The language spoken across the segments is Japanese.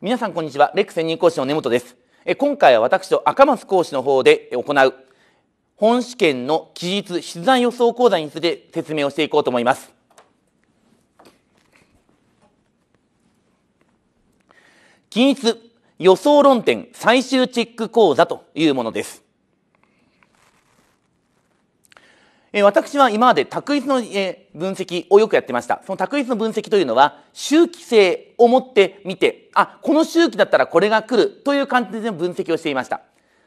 皆さんこんにちは。レック専任講師の根本です。え今回は私と赤松講師の方で行う本試験の期日出題予想講座について説明をしていこうと思います。期日予想論点最終チェック講座というものです。え私は今まで択一の、え分析をよくやってました。その択一の分析というのは、周期性を持ってみて、あ、この周期だったらこれが来るという観点での分析をしていました。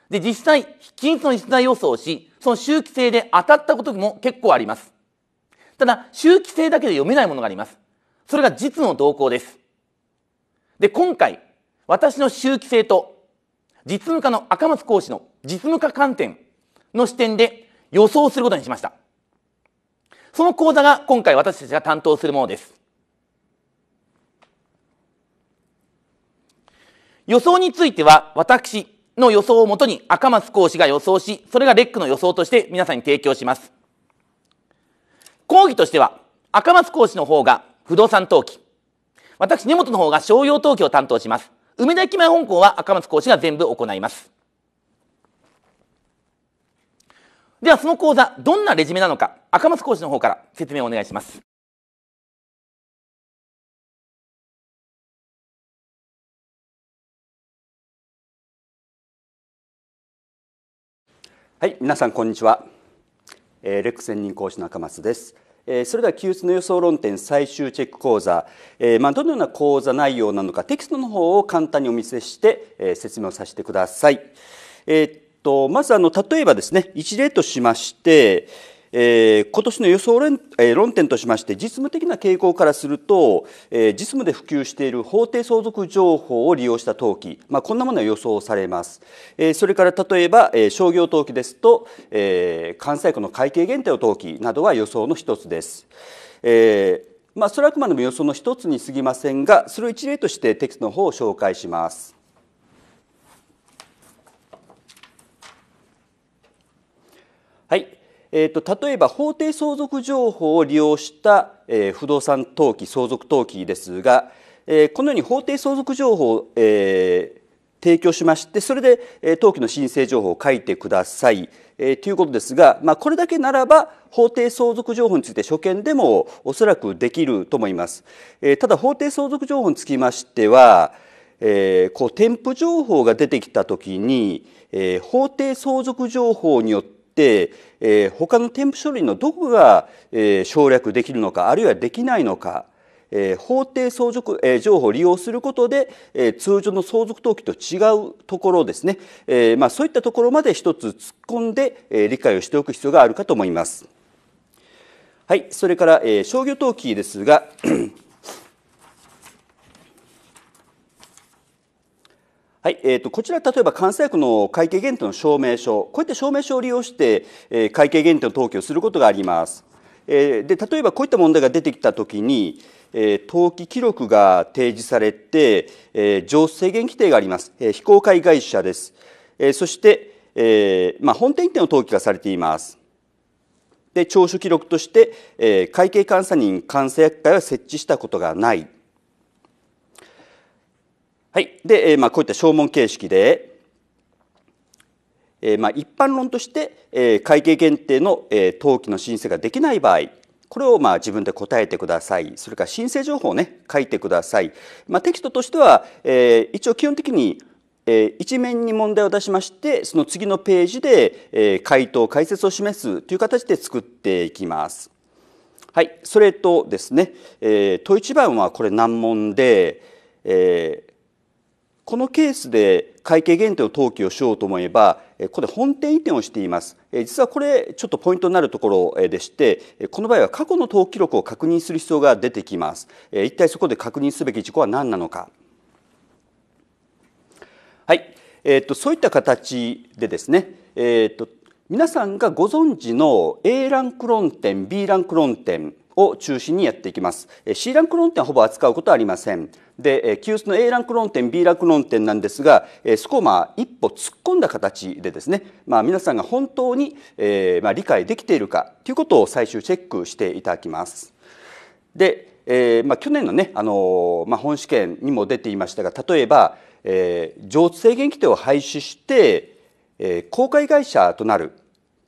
で、実際、均一の実在予想をし、その周期性で当たったことも結構あります。ただ、周期性だけで読めないものがあります。それが実の動向です。で、今回、私の周期性と、実務家の赤松講師の実務家観点の視点で予想することにしました。その講座が今回私たちが担当するものです。予想については私の予想をもとに赤松講師が予想し、それがレックの予想として皆さんに提供します。講義としては赤松講師の方が不動産登記、私根本の方が商用登記を担当します。梅田駅前本校は赤松講師が全部行います。ではその講座、どんなレジュメなのか、赤松講師の方から説明をお願いします。はい、皆さんこんにちは。えー、レック専任講師の赤松です。えー、それでは休日の予想論点最終チェック講座、えー、まあどのような講座内容なのかテキストの方を簡単にお見せして、えー、説明をさせてください。えーと、まずあの、例えばですね、一例としまして、えー、今年の予想論,、えー、論点としまして実務的な傾向からすると、えー、実務で普及している法定相続情報を利用した登記、まあ、こんなものは予想されます、えー、それから例えば、えー、商業登記ですと、えー、関西区の会計限定を登記などは予想の一つです、えーまあ、それはあくまでも予想の一つに過ぎませんがそれを一例としてテキストの方を紹介しますえーと、例えば法定相続情報を利用した、えー、不動産登記相続登記ですが、えー、このように法定相続情報を、えー、提供しましてそれで、えー、登記の申請情報を書いてください、えー、ということですが、まあ、これだけならば法定相続情報について所見でもおそらくできると思います、えー、ただ法定相続情報につきましては、えー、こう添付情報が出てきた時に、えー、法定相続情報によって、えー、他の添付書類のどこが、えー、省略できるのかあるいはできないのか、えー、法定相続、えー、情報を利用することで、えー、通常の相続登記と違うところですね、えーまあ、そういったところまで一つ突っ込んで、えー、理解をしておく必要があるかと思います。はい、それから、えー、商業登記ですがはい、えっ、ー、と、こちら、例えば関西区の会計限定の証明書、こういった証明書を利用して、えー、会計限定の登記をすることがあります。えー、で、例えばこういった問題が出てきたときに、えー、登記記録が提示されて、えー、上制限規定があります。えー、非公開会社です。えー、そして、えー、まあ、本店移転の登記がされています。で、聴取記録として、えー、会計監査人監査役会は設置したことがない。はい、で、えーまあ、こういった証文形式で、えーまあ、一般論として、えー、会計限定の、えー、登記の申請ができない場合これをまあ自分で答えてくださいそれから申請情報をね書いてください、まあ、テキストとしては、えー、一応基本的にえー、一面に問題を出しましてその次のページで、えー、回答解説を示すという形で作っていきます。はい、それとですね、えー、問一番はこれ難問で、えこのケースで会計限定の登記をしようと思えばここで本店移転をしています実はこれちょっとポイントになるところでしてこの場合は過去の登記録を確認する必要が出てきます一体そこで確認すべき事項は何なのかはいえーと、そういった形でですね、えーと、と皆さんがご存知の A ランク論点 B ランク論点を中心にやっていきます C ランク論点はほぼ扱うことはありませんで急須の A ランク論点 B ランク論点なんですがそこをまあ一歩突っ込んだ形でですね、まあ、皆さんが本当に、えー、まあ理解できているかということを最終チェックしていただきます。でえーまあ、去年のね、あのまあ、本試験にも出ていましたが例えば、えー、上津制限規定を廃止して、えー、公開会社となる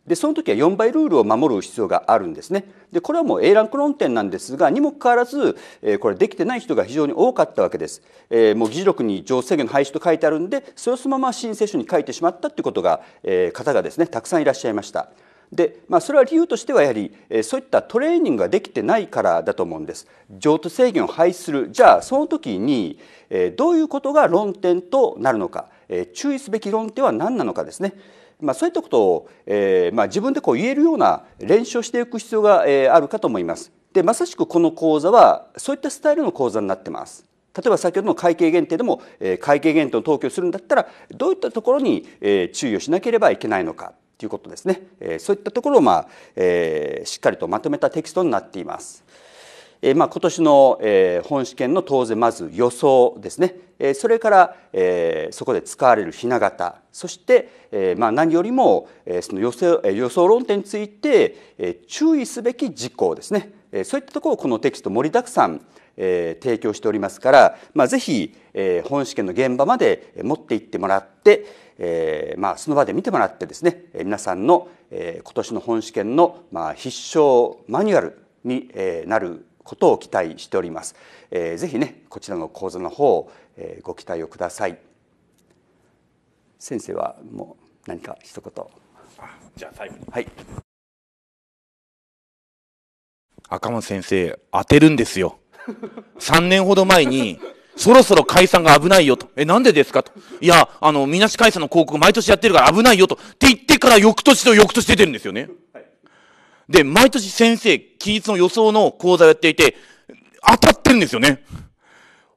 でその時は4倍ルールを守る必要があるんですね。でこれはもう A ランク論点なんですがにもかかわらず、えー、これできてない人が非常に多かったわけです。えー、もう議事録に上制限の廃止と書いてあるんでそれをそのまま申請書に書いてしまったということが、えー、方がですねたくさんいらっしゃいました。で、まあ、それは理由としてはやはり、えー、そういったトレーニングができてないからだと思うんです。譲渡制限を廃止するじゃあその時に、えー、どういうことが論点となるのか、えー、注意すべき論点は何なのかですね。まあ、そういったことを、えーまあ、自分でこう言えるような練習をしていく必要が、えー、あるかと思います。でまさしくこの講座はそういったスタイルの講座になってます。例えば先ほどの会計限定でも、えー、会計限定の登記をするんだったらどういったところに、えー、注意をしなければいけないのかということですね、えー、そういったところを、まあえー、しっかりとまとめたテキストになっています。えー、まあ、今年の、えー、本試験の当然まず予想ですね、えー、それから、えそこで使われるひな形そして、えまあ、何よりも、えその予想予想論点について、え注意すべき事項ですね、えそういったところをこのテキスト盛りだくさんえー、提供しておりますから、まあ、ぜひ、えー、本試験の現場まで持って行ってもらって、えーまあ、その場で見てもらってですね皆さんの、えー、今年の本試験の、まあ、必勝マニュアルに、えー、なることを期待しております、えー、ぜひねこちらの講座の方、えー、ご期待をください先生はもう何か一言じゃあ最後にはい赤松先生当てるんですよ 三年ほど前にそろそろ解散が危ないよと。え、なんでですかと。いや、あの、みなし解散の広告毎年やってるから危ないよと。って言ってから翌年と翌年出てるんですよね。はいで、毎年先生、期日の予想の講座をやっていて、当たってるんですよね。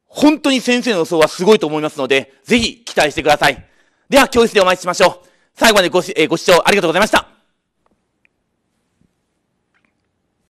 本当に先生の予想はすごいと思いますので、ぜひ期待してください。では、教室でお待ちしましょう。最後までご,、えー、ご視聴ありがとうございました。